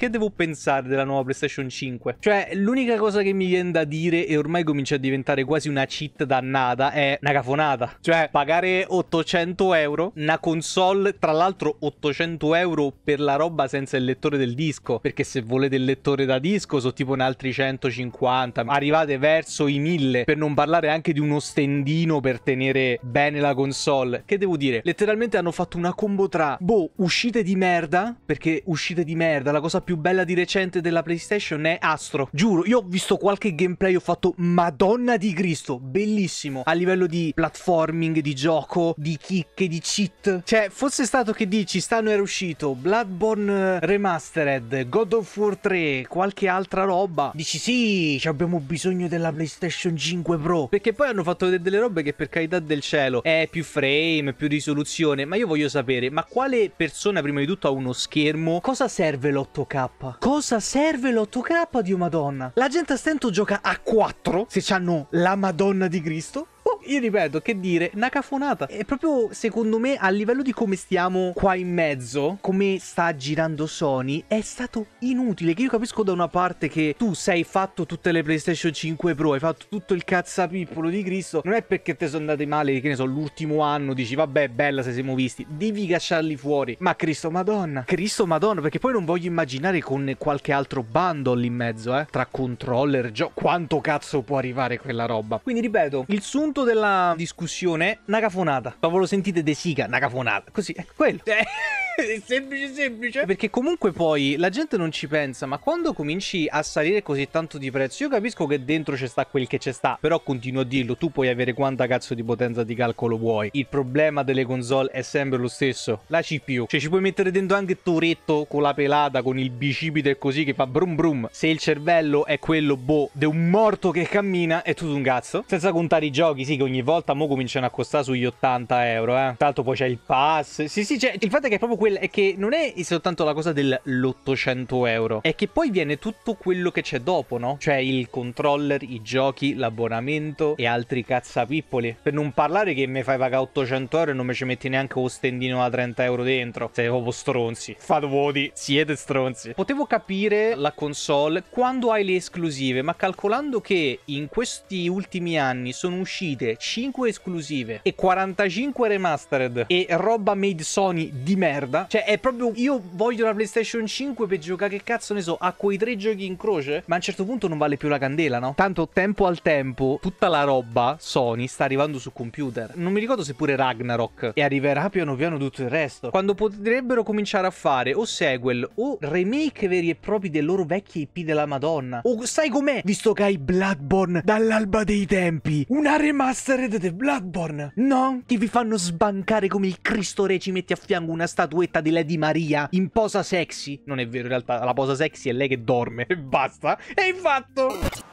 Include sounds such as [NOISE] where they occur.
perché devo pensare della nuova PlayStation 5? Cioè, l'unica cosa che mi viene da dire, e ormai comincia a diventare quasi una cheat dannata, è una cafonata. Cioè, pagare 800 euro, una console, tra l'altro 800 euro per la roba senza il lettore del disco, perché se volete il lettore da disco sono tipo un altri 150, arrivate verso i 1000, per non parlare anche di uno stendino per tenere bene la console. Che devo dire? Letteralmente hanno fatto una combo tra, boh, uscite di merda, perché uscite di merda, la cosa più più bella di recente della PlayStation è Astro. Giuro, io ho visto qualche gameplay, ho fatto Madonna di Cristo, bellissimo. A livello di platforming, di gioco, di chicche, di cheat. Cioè, fosse stato che dici, stanno era uscito Bloodborne eh, Remastered, God of War 3, qualche altra roba. Dici sì, abbiamo bisogno della PlayStation 5 Pro. Perché poi hanno fatto vedere delle robe che per carità del cielo è più frame, più risoluzione. Ma io voglio sapere, ma quale persona prima di tutto ha uno schermo? Cosa serve l'8K? Cosa serve l'8K, Dio Madonna? La gente a stento gioca a 4, se hanno la Madonna di Cristo, io ripeto, che dire, una cafonata. È proprio, secondo me, a livello di come stiamo qua in mezzo, come sta girando Sony, è stato inutile. Che io capisco da una parte che tu sei fatto tutte le PlayStation 5 Pro, hai fatto tutto il cazzapippolo di Cristo. Non è perché te sono andate male, che ne so, l'ultimo anno, dici, vabbè, bella se siamo visti. Devi cacciarli fuori. Ma Cristo Madonna, Cristo Madonna, perché poi non voglio immaginare con qualche altro bundle in mezzo, eh, tra controller, già quanto cazzo può arrivare quella roba. Quindi ripeto, il sunto del della discussione, una cafonata. Ma ve lo sentite De Sica, una cafonata. Così, ecco quello. Eh. [LAUGHS] semplice, semplice. Perché comunque poi la gente non ci pensa, ma quando cominci a salire così tanto di prezzo, io capisco che dentro c'è sta quel che c'è sta, però continuo a dirlo, tu puoi avere quanta cazzo di potenza di calcolo vuoi. Il problema delle console è sempre lo stesso, la CPU. Cioè ci puoi mettere dentro anche Toretto con la pelata, con il bicipite e così che fa brum brum. Se il cervello è quello, boh, di un morto che cammina, è tutto un cazzo. Senza contare i giochi, sì, che ogni volta mo cominciano a costare sugli 80 euro, eh. Tanto poi c'è il pass. Sì, sì, cioè, il fatto è che è proprio quella è che non è soltanto la cosa dell'800 euro, è che poi viene tutto quello che c'è dopo, no? Cioè il controller, i giochi, l'abbonamento e altri cazzapippoli. Per non parlare che mi fai pagare 800 euro e non mi ci metti neanche lo stendino da 30 euro dentro. Siete proprio stronzi. Fate vuoti, siete stronzi. Potevo capire la console quando hai le esclusive, ma calcolando che in questi ultimi anni sono uscite 5 esclusive e 45 remastered e roba made Sony di merda merda. Cioè, è proprio. Io voglio la PlayStation 5 per giocare che cazzo ne so, a quei tre giochi in croce. Ma a un certo punto non vale più la candela, no? Tanto tempo al tempo, tutta la roba Sony sta arrivando su computer. Non mi ricordo se pure Ragnarok. E arriverà piano piano tutto il resto. Quando potrebbero cominciare a fare o sequel o remake veri e propri dei loro vecchi IP della Madonna. O sai com'è? Visto che hai Bloodborne dall'alba dei tempi. Una remastered di Bloodborne. No? Che vi fanno sbancare come il Cristo Re ci metti a fianco una statua statuetta di Lady Maria in posa sexy. Non è vero, in realtà la posa sexy è lei che dorme e [LAUGHS] basta. E infatti...